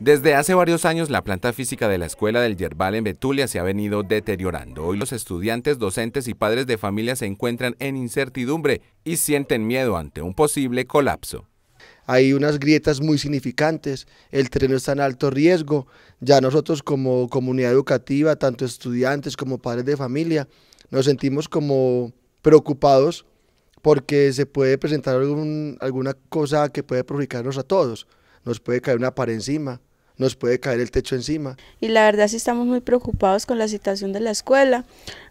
Desde hace varios años la planta física de la Escuela del Yerbal en Betulia se ha venido deteriorando. Hoy los estudiantes, docentes y padres de familia se encuentran en incertidumbre y sienten miedo ante un posible colapso. Hay unas grietas muy significantes, el terreno está en alto riesgo, ya nosotros como comunidad educativa, tanto estudiantes como padres de familia, nos sentimos como preocupados porque se puede presentar alguna cosa que puede perjudicarnos a todos nos puede caer una pared encima, nos puede caer el techo encima. Y la verdad sí estamos muy preocupados con la situación de la escuela.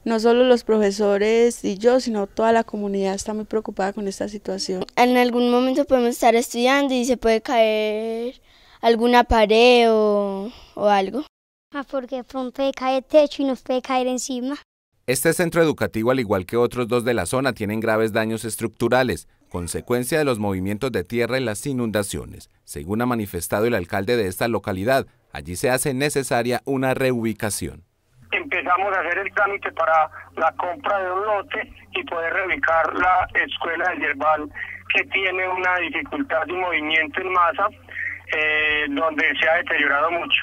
No solo los profesores y yo, sino toda la comunidad está muy preocupada con esta situación. En algún momento podemos estar estudiando y se puede caer alguna pared o, algo. Ah, porque puede caer el techo y nos puede caer encima. Este centro educativo, al igual que otros dos de la zona, tienen graves daños estructurales, consecuencia de los movimientos de tierra y las inundaciones. Según ha manifestado el alcalde de esta localidad, allí se hace necesaria una reubicación. Empezamos a hacer el trámite para la compra de un lote y poder reubicar la escuela de Yerbal, que tiene una dificultad de movimiento en masa, eh, donde se ha deteriorado mucho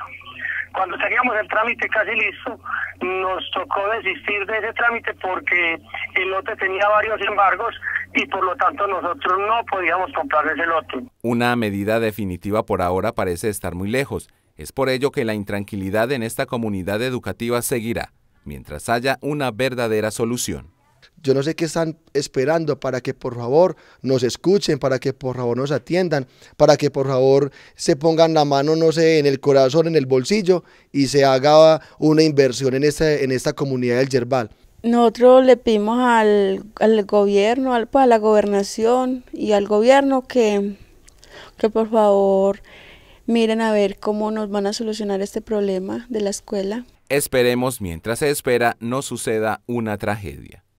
cuando teníamos el trámite casi listo, nos tocó desistir de ese trámite porque el lote tenía varios embargos y por lo tanto nosotros no podíamos comprar ese lote. Una medida definitiva por ahora parece estar muy lejos. Es por ello que la intranquilidad en esta comunidad educativa seguirá, mientras haya una verdadera solución. Yo no sé qué están esperando para que por favor nos escuchen, para que por favor nos atiendan, para que por favor se pongan la mano, no sé, en el corazón, en el bolsillo y se haga una inversión en esta, en esta comunidad del Yerbal. Nosotros le pedimos al, al gobierno, al, pues, a la gobernación y al gobierno que, que por favor miren a ver cómo nos van a solucionar este problema de la escuela. Esperemos mientras se espera no suceda una tragedia.